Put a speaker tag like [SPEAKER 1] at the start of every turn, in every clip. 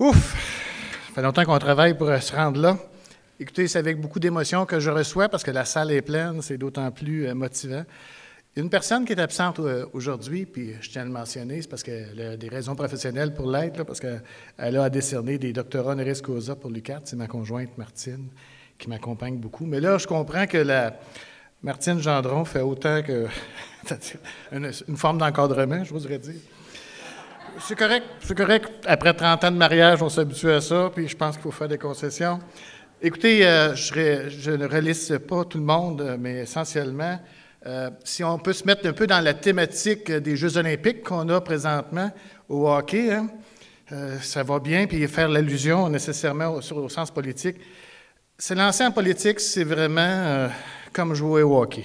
[SPEAKER 1] Ouf! Ça fait longtemps qu'on travaille pour euh, se rendre là. Écoutez, c'est avec beaucoup d'émotion que je reçois parce que la salle est pleine, c'est d'autant plus euh, motivant. Une personne qui est absente euh, aujourd'hui, puis je tiens à le mentionner, c'est parce qu'elle a des raisons professionnelles pour l'être, parce qu'elle a décerné des doctorats honoris causa pour Lucas, C'est ma conjointe Martine qui m'accompagne beaucoup. Mais là, je comprends que la Martine Gendron fait autant que une forme d'encadrement, je voudrais dire c'est correct. C'est correct. Après 30 ans de mariage, on s'habitue à ça, puis je pense qu'il faut faire des concessions. Écoutez, euh, je, ne relisse pas tout le monde, euh, mais essentiellement, euh, si on peut se mettre un peu dans la thématique des Jeux olympiques qu'on a présentement au hockey, hein, ça va bien, puis faire l'allusion nécessairement au, sens politique. Se lancer en politique, c'est vraiment comme jouer au hockey.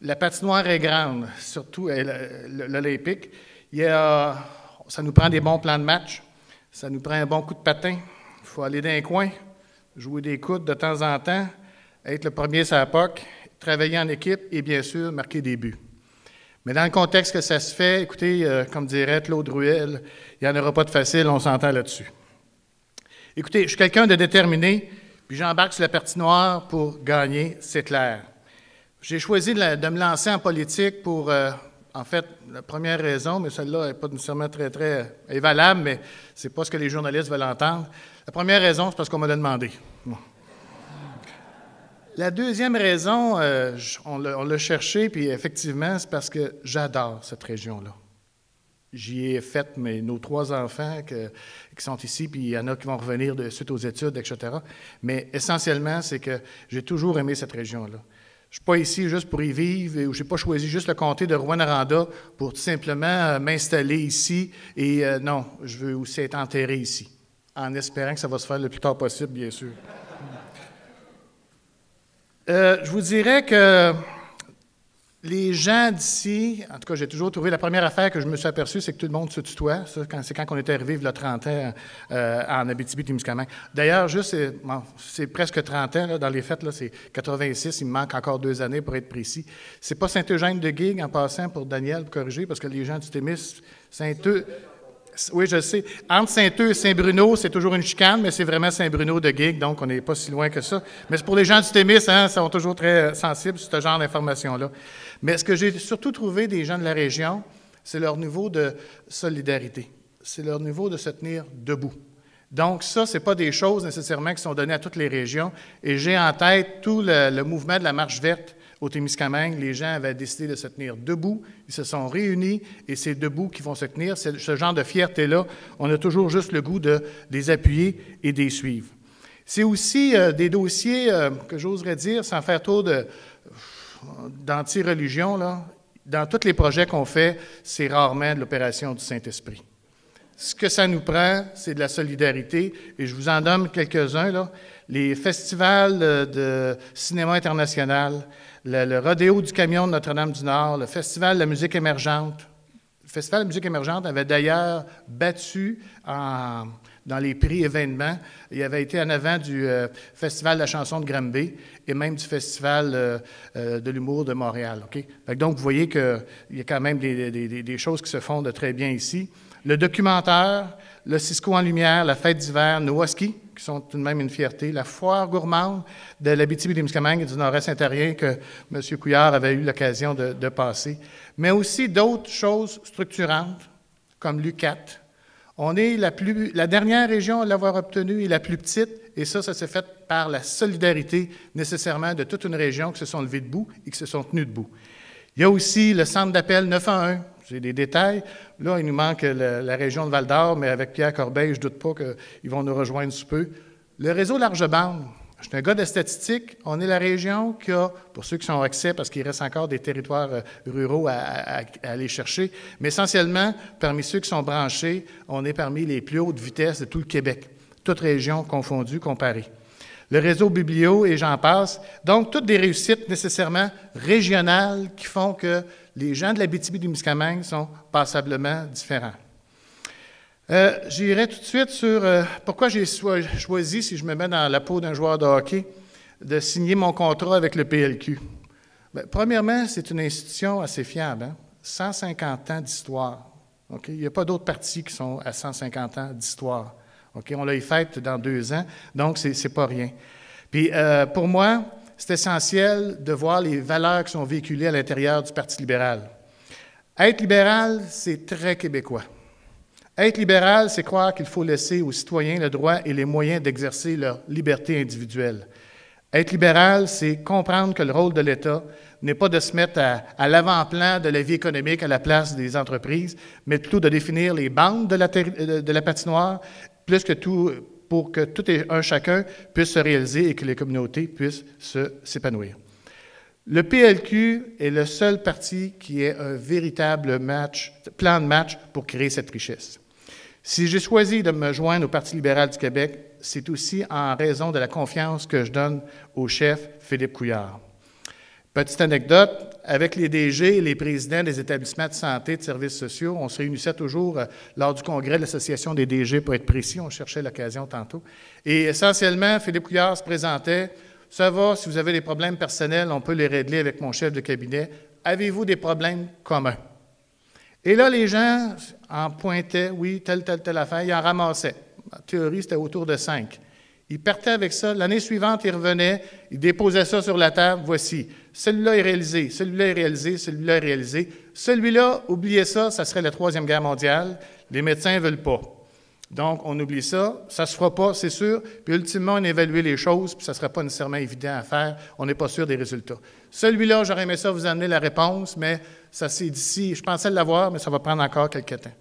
[SPEAKER 1] La patinoire est grande, surtout l'Olympique. Il y a ça nous prend des bons plans de match, ça nous prend un bon coup de patin. Il faut aller dans coin, jouer des coudes de temps en temps, être le premier sur la POC, travailler en équipe et bien sûr marquer des buts. Mais dans le contexte que ça se fait, écoutez, euh, comme dirait Claude Ruel, il n'y en aura pas de facile, on s'entend là-dessus. Écoutez, je suis quelqu'un de déterminé, puis j'embarque sur la partie noire pour gagner, c'est clair. J'ai choisi de me lancer en politique pour euh, en fait, la première raison, mais celle-là n'est pas nécessairement très, très est valable, mais ce n'est pas ce que les journalistes veulent entendre. La première raison, c'est parce qu'on me l'a demandé. La deuxième raison, euh, on l'a cherché, puis effectivement, c'est parce que j'adore cette région-là. J'y ai fait mes, nos trois enfants qui sont ici, puis il y en a qui vont revenir de suite aux études, etc. Mais essentiellement, c'est que j'ai toujours aimé cette région-là. Je ne suis pas ici juste pour y vivre, ou je n'ai pas choisi juste le comté de Rouen-Aranda pour tout simplement euh, m'installer ici. Et euh, non, je veux aussi être enterré ici, en espérant que ça va se faire le plus tard possible, bien sûr. Euh, je vous dirais que les gens d'ici, en tout cas, j'ai toujours trouvé la première affaire que je me suis aperçu, c'est que tout le monde se tutoie. c'est quand on était arrivé, il y a 30 ans, euh, en Abitibi-Témiscamingue. D'ailleurs, juste, c'est, presque 30 ans, dans les fêtes, là, c'est 86, il me manque encore deux années pour être précis. C'est pas Saint-Eugène de Guigue, en passant, pour Daniel, corriger, parce que les gens du Témis, saint oui, je sais. Entre Saint-Eux et Saint-Bruno, c'est toujours une chicane, mais c'est vraiment Saint-Bruno de Gig, donc on n'est pas si loin que ça. Mais c'est pour les gens du Témis, hein, sont toujours très euh, sensibles ce genre d'informations-là. Mais ce que j'ai surtout trouvé des gens de la région, c'est leur niveau de solidarité. C'est leur niveau de se tenir debout. Donc, ça, ce n'est pas des choses nécessairement qui sont données à toutes les régions. Et j'ai en tête tout le mouvement de la marche verte au Témiscamingue, les gens avaient décidé de se tenir debout. Ils se sont réunis et c'est debout qu'ils vont se tenir. Ce genre de fierté-là, on a toujours juste le goût de les appuyer et de les suivre. C'est aussi euh, des dossiers euh, que j'oserais dire, sans faire trop d'anti-religion, dans tous les projets qu'on fait, c'est rarement de l'opération du Saint-Esprit. Ce que ça nous prend, c'est de la solidarité, et je vous en donne quelques-uns, là. les festivals euh, de cinéma international, le, rodéo du camion de Notre-Dame-du-Nord, le festival de la musique émergente. Le festival de la musique émergente avait d'ailleurs battu en, dans les prix événements. Il avait été en avant du euh, Festival de la chanson de Granby et même du Festival euh, euh, de l'humour de Montréal. donc, vous voyez qu'il y a quand même des, choses qui se font de très bien ici. Le documentaire, le Cisco en lumière, la fête d'hiver, Nowaski, qui sont tout de même une fierté. La foire gourmande de l'Abitibi-Témiscamingue et du Nord-Est intérieur que M. Couillard avait eu l'occasion de, passer, mais aussi d'autres choses structurantes, comme l'UCAT. On est la, la dernière région à l'avoir obtenue et la plus petite, et ça, ça s'est fait par la solidarité nécessairement de toute une région qui se sont levées debout et qui se sont tenues debout. Il y a aussi le centre d'appel 911 j'ai des détails. Là, il nous manque la, région de Val d'Or, mais avec Pierre Corbeil, je ne doute pas qu'ils vont nous rejoindre sous peu. Le réseau large bande. Je suis un gars de statistiques. On est la région qui a, pour ceux qui sont accès, parce qu'il reste encore des territoires euh, ruraux à, aller chercher, mais essentiellement, parmi ceux qui sont branchés, on est parmi les plus hautes vitesses de tout le Québec, Toute région confondues, comparées. Le réseau Biblio et j'en passe. Donc, toutes des réussites nécessairement régionales qui font que les gens de la btb Muscaming sont passablement différents. Euh, j'irai tout de suite sur euh, pourquoi j'ai choisi, si je me mets dans la peau d'un joueur de hockey, de signer mon contrat avec le PLQ. Ben, premièrement, c'est une institution assez fiable, 150 hein. ans d'histoire. Il n'y a pas d'autres partis qui sont à 150 ans d'histoire. On l'a fait dans deux ans, donc c'est pas rien. Puis euh, pour moi, c'est essentiel de voir les valeurs qui sont véhiculées à l'intérieur du Parti libéral. Être libéral, c'est très québécois. Être libéral, c'est croire qu'il faut laisser aux citoyens le droit et les moyens d'exercer leur liberté individuelle. Être libéral, c'est comprendre que le rôle de l'État n'est pas de se mettre à, l'avant-plan de la vie économique à la place des entreprises, mais plutôt de définir les bandes de la patinoire, plus que tout, pour que tout et un chacun puisse se réaliser et que les communautés puissent s'épanouir. Le PLQ est le seul parti qui ait un véritable match, plan de match pour créer cette richesse. Si j'ai choisi de me joindre au Parti libéral du Québec, c'est aussi en raison de la confiance que je donne au chef Philippe Couillard. Petite anecdote, avec les DG et les présidents des établissements de santé, de services sociaux. On se réunissait toujours euh, lors du congrès de l'Association des DG, pour être précis, on cherchait l'occasion tantôt. Et essentiellement, Philippe Couillard se présentait. Ça va, si vous avez des problèmes personnels, on peut les régler avec mon chef de cabinet. Avez-vous des problèmes communs? Et là, les gens en pointaient, oui, telle, telle, telle affaire, ils en ramassaient. En théorie, c'était autour de cinq. Il partait avec ça. L'année suivante, il revenait, il déposait ça sur la table. Voici, celui-là est réalisé, celui-là est réalisé, celui-là est réalisé. Celui-là, oubliez ça, ça serait la Troisième Guerre mondiale. Les médecins ne veulent pas. Donc, on oublie ça, ça ne se fera pas, c'est sûr. Puis, ultimement, on évalue les choses, puis ça ne sera pas nécessairement évident à faire. On n'est pas sûr des résultats. Celui-là, j'aurais aimé ça vous amener la réponse, mais ça, c'est d'ici. Je pensais l'avoir, mais ça va prendre encore quelques temps.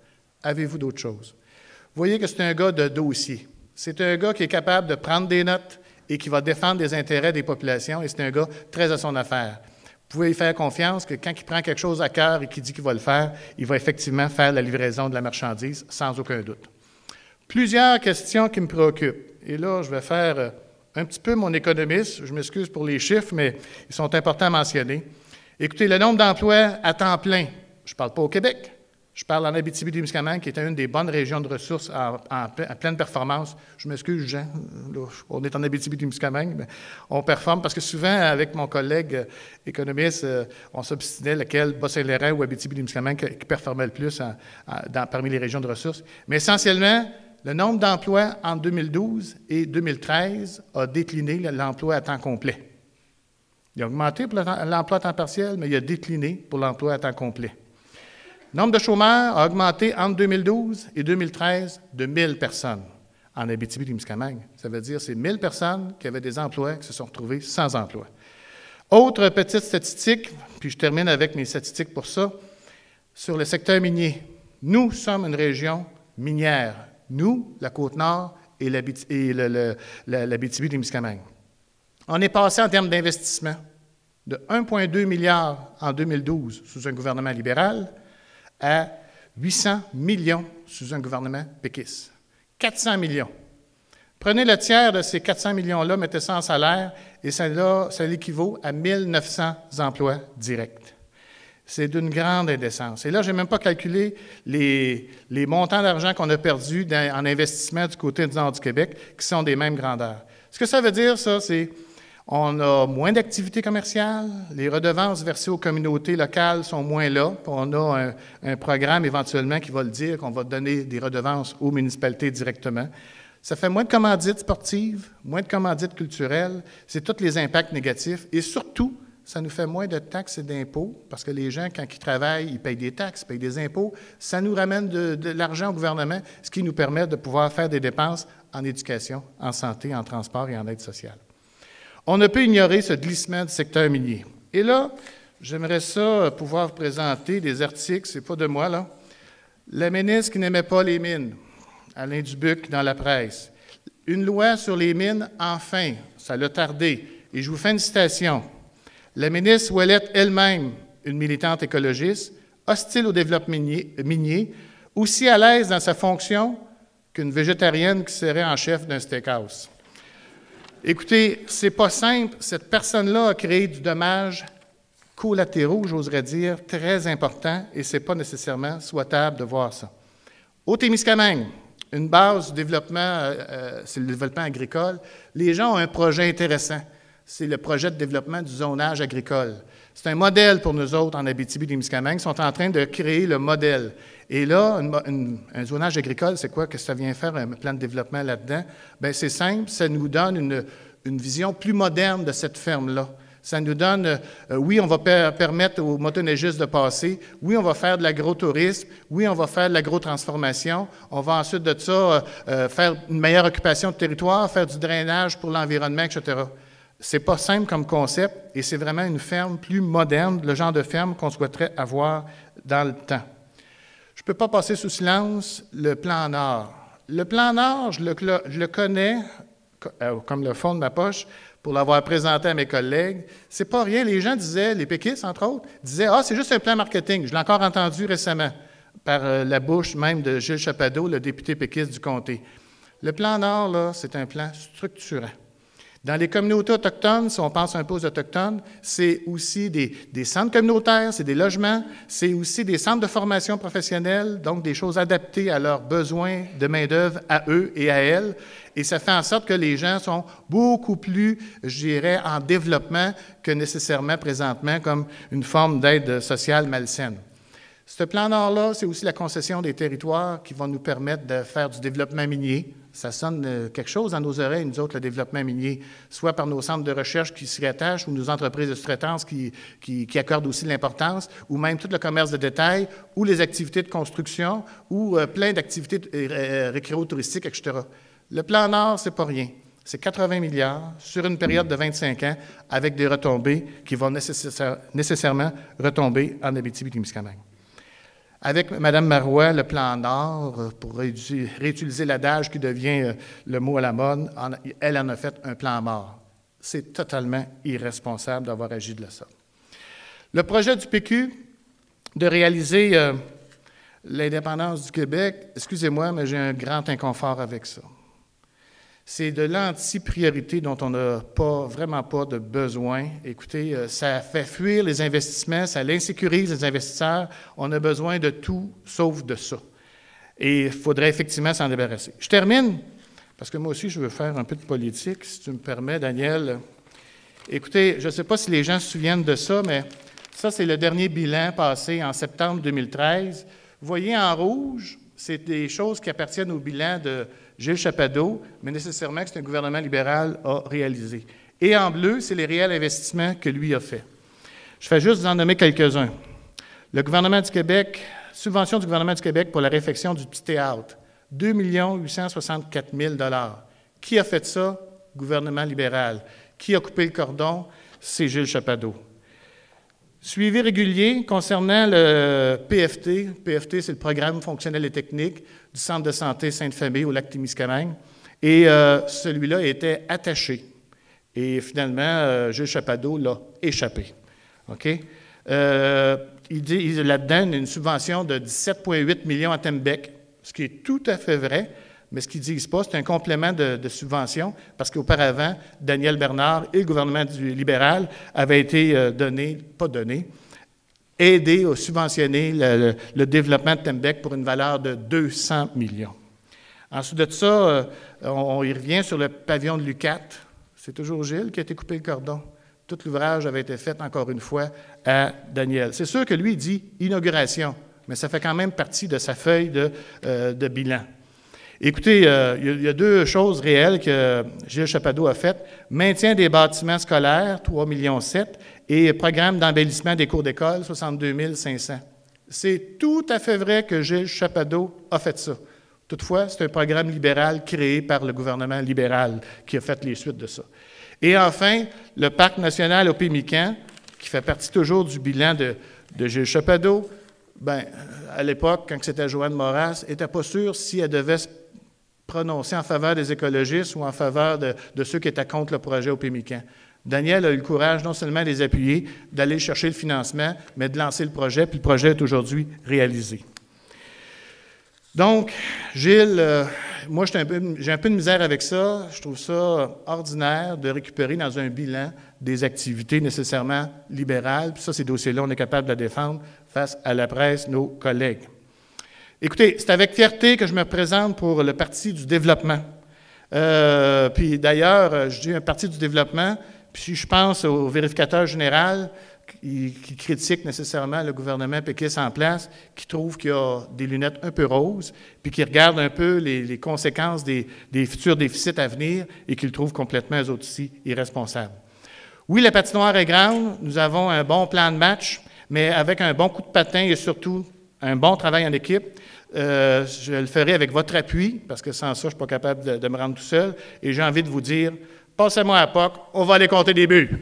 [SPEAKER 1] Avez-vous d'autres choses? Vous voyez que c'est un gars de dossier. C'est un gars qui est capable de prendre des notes et qui va défendre les intérêts des populations, et c'est un gars très à son affaire. Vous pouvez lui faire confiance que quand il prend quelque chose à cœur et qu'il dit qu'il va le faire, il va effectivement faire la livraison de la marchandise, sans aucun doute. Plusieurs questions qui me préoccupent. Et là, je vais faire euh, un petit peu mon économiste. Je m'excuse pour les chiffres, mais ils sont importants à mentionner. Écoutez, le nombre d'emplois à temps plein, je ne parle pas au Québec, je parle en Abitibi-Témiscamingue, qui est une des bonnes régions de ressources en, pleine performance. Je m'excuse, Jean, on est en Abitibi-Témiscamingue, mais on performe parce que souvent, avec mon collègue euh, économiste, euh, on s'obstinait lequel bas saint ou Abitibi-Témiscamingue qui performait le plus parmi les régions de ressources. Mais essentiellement, le nombre d'emplois en 2012 et 2013 a décliné l'emploi à temps complet. Il a augmenté pour l'emploi à temps partiel, mais il a décliné pour l'emploi à temps complet. Le nombre de chômeurs a augmenté entre 2012 et 2013 de 000 personnes en Abitibi-Témiscamingue. Ça veut dire que c'est 1000 personnes qui avaient des emplois qui se sont retrouvées sans emploi. Autre petite statistique, puis je termine avec mes statistiques pour ça, sur le secteur minier. Nous sommes une région minière. Nous, la Côte-Nord et l'Abitibi-Témiscamingue. On est passé en termes d'investissement de 1,2 milliard en 2012 sous un gouvernement libéral à 800 millions sous un gouvernement péquiste. 400 millions. Prenez le tiers de ces 400 millions-là, mettez ça en salaire, et ça, équivaut ça l'équivaut à 1900 emplois directs. C'est d'une grande indécence. Et là, je n'ai même pas calculé les, les montants d'argent qu'on a perdus en investissement du côté du nord du Québec, qui sont des mêmes grandeurs. Ce que ça veut dire, ça, c'est on a moins d'activités commerciales, les redevances versées aux communautés locales sont moins là. On a un, programme éventuellement qui va le dire, qu'on va donner des redevances aux municipalités directement. Ça fait moins de commandites sportives, moins de commandites culturelles. C'est tous les impacts négatifs. Et surtout, ça nous fait moins de taxes et d'impôts parce que les gens, quand ils travaillent, ils payent des taxes, payent des impôts. Ça nous ramène de l'argent au gouvernement, ce qui nous permet de pouvoir faire des dépenses en éducation, en santé, en transport et en aide sociale. On ne peut ignorer ce glissement du secteur minier. Et là, j'aimerais ça euh, pouvoir présenter des articles, c'est pas de moi, là. La ministre qui n'aimait pas les mines, Alain Dubuc dans la presse. Une loi sur les mines, enfin, ça l'a tardé. Et je vous fais une citation. La ministre Ouellette elle-même, une militante écologiste, hostile au développement minier aussi à l'aise dans sa fonction qu'une végétarienne qui serait en chef d'un steakhouse. Écoutez, c'est pas simple. Cette personne-là a créé du dommage collatéraux, j'oserais dire, très important, et ce n'est pas nécessairement souhaitable de voir ça. Au Témiscamingue, une base du développement, euh, euh, c'est le développement agricole. Les gens ont un projet intéressant. C'est le projet de développement du zonage agricole. C'est un modèle pour nous autres en Abitibi-Témiscamingue. Ils sont en train de créer le modèle. Et là, un zonage agricole, c'est quoi? que ça vient faire, un plan de développement là-dedans? Bien, c'est simple, ça nous donne une, vision plus moderne de cette ferme-là. Ça nous donne, euh, oui, on va permettre aux motoneigistes de passer, oui, on va faire de l'agrotourisme, oui, on va faire de l'agrotransformation, on va ensuite de ça euh, euh, faire une meilleure occupation de territoire, faire du drainage pour l'environnement, etc. C'est pas simple comme concept et c'est vraiment une ferme plus moderne, le genre de ferme qu'on souhaiterait avoir dans le temps. Je ne peux pas passer sous silence le plan Nord. Le plan Nord, je le, connais euh, comme le fond de ma poche pour l'avoir présenté à mes collègues. C'est pas rien. Les gens disaient, les péquistes entre autres, disaient Ah, c'est juste un plan marketing. Je l'ai encore entendu récemment par euh, la bouche même de Gilles Chapadeau, le député péquiste du comté. Le plan Nord, là, c'est un plan structurant. Dans les communautés autochtones, si on pense un peu aux Autochtones, c'est aussi des, centres communautaires, c'est des logements, c'est aussi des centres de formation professionnelle, donc des choses adaptées à leurs besoins de main-d'œuvre à eux et à elles. Et ça fait en sorte que les gens sont beaucoup plus, je dirais, en développement que nécessairement présentement comme une forme d'aide sociale malsaine. Ce plan Nord-là, c'est aussi la concession des territoires qui vont nous permettre de faire du développement minier. Ça sonne euh, quelque chose à nos oreilles, nous autres, le développement minier, soit par nos centres de recherche qui s'y attachent ou nos entreprises de traitance qui, accordent aussi l'importance, ou même tout le commerce de détail, ou les activités de construction, ou euh, plein d'activités euh, récréo-touristiques, etc. Le plan Nord, c'est pas rien. C'est 80 milliards sur une période de 25 ans avec des retombées qui vont nécessairement retomber en Abitibi-Témiscamingue. Avec Mme Marois, le plan Nord, euh, pour réutiliser l'adage qui devient euh, le mot à la mode, elle en a fait un plan mort. C'est totalement irresponsable d'avoir agi de la sorte. Le projet du PQ de réaliser euh, l'indépendance du Québec, excusez-moi, mais j'ai un grand inconfort avec ça. C'est de l'anti-priorité dont on n'a pas, vraiment pas de besoin. Écoutez, euh, ça fait fuir les investissements, ça l'insécurise les investisseurs. On a besoin de tout sauf de ça. Et il faudrait effectivement s'en débarrasser. Je termine, parce que moi aussi, je veux faire un peu de politique, si tu me permets, Daniel. Écoutez, je ne sais pas si les gens se souviennent de ça, mais ça, c'est le dernier bilan passé en septembre 2013. Vous voyez en rouge, c'est des choses qui appartiennent au bilan de Gilles Chapado, mais nécessairement que c'est un gouvernement libéral, a réalisé. Et en bleu, c'est les réels investissements que lui a fait. Je fais juste vous en nommer quelques-uns. Le gouvernement du Québec, subvention du gouvernement du Québec pour la réfection du petit théâtre, 2 864 000 Qui a fait ça? Gouvernement libéral. Qui a coupé le cordon? C'est Gilles Chapado. Suivi régulier concernant le PFT. PFT, c'est le programme fonctionnel et technique du Centre de santé Sainte-Famille au lac Témiscamingue. Et euh, celui-là était attaché. Et finalement, euh, Jules Chapado l'a échappé. OK? Euh, il dit là-dedans une subvention de 17,8 millions à Tembec, ce qui est tout à fait vrai. Mais ce qu'ils ne disent pas, c'est un complément de, subvention, parce qu'auparavant, Daniel Bernard et le gouvernement libéral avaient été euh, donnés, pas donnés, aidés ou subventionner le, développement de Tembec pour une valeur de 200 millions. En Ensuite de ça, euh, on, y revient sur le pavillon de Lucat. C'est toujours Gilles qui a été coupé le cordon. Tout l'ouvrage avait été fait, encore une fois, à Daniel. C'est sûr que lui, il dit inauguration, mais ça fait quand même partie de sa feuille de euh, bilan. Écoutez, euh, il y, a deux choses réelles que Gilles Chapado a faites. Maintien des bâtiments scolaires, 3,7 millions, et programme d'embellissement des cours d'école, 62 500. C'est tout à fait vrai que Gilles Chapado a fait ça. Toutefois, c'est un programme libéral créé par le gouvernement libéral qui a fait les suites de ça. Et enfin, le Parc national au Pémican, qui fait partie toujours du bilan de, Gilles Chapado, ben, à l'époque, quand c'était Joanne Moras, n'était pas sûr si elle devait prononcer en faveur des écologistes ou en faveur de, ceux qui étaient contre le projet au Pémican. Daniel a eu le courage non seulement de les appuyer, d'aller chercher le financement, mais de lancer le projet, puis le projet est aujourd'hui réalisé. Donc, Gilles, euh, moi, j'ai un, un, peu de misère avec ça. Je trouve ça ordinaire de récupérer dans un bilan des activités nécessairement libérales. Puis ça, ces dossiers-là, on est capable de la défendre face à la presse, nos collègues. Écoutez, c'est avec fierté que je me présente pour le Parti du développement. Euh, puis d'ailleurs, euh, je dis un Parti du développement, puis je pense au vérificateur général qui, critique nécessairement le gouvernement péquiste en place, qui trouve qu'il y a des lunettes un peu roses, puis qui regarde un peu les, conséquences des, futurs déficits à venir et qui le trouve complètement, eux aussi, Oui, la patinoire est grande, nous avons un bon plan de match, mais avec un bon coup de patin et surtout un bon travail en équipe, euh, je le ferai avec votre appui, parce que sans ça, je ne suis pas capable de, me rendre tout seul. Et j'ai envie de vous dire, passez-moi à POC, on va aller compter des buts.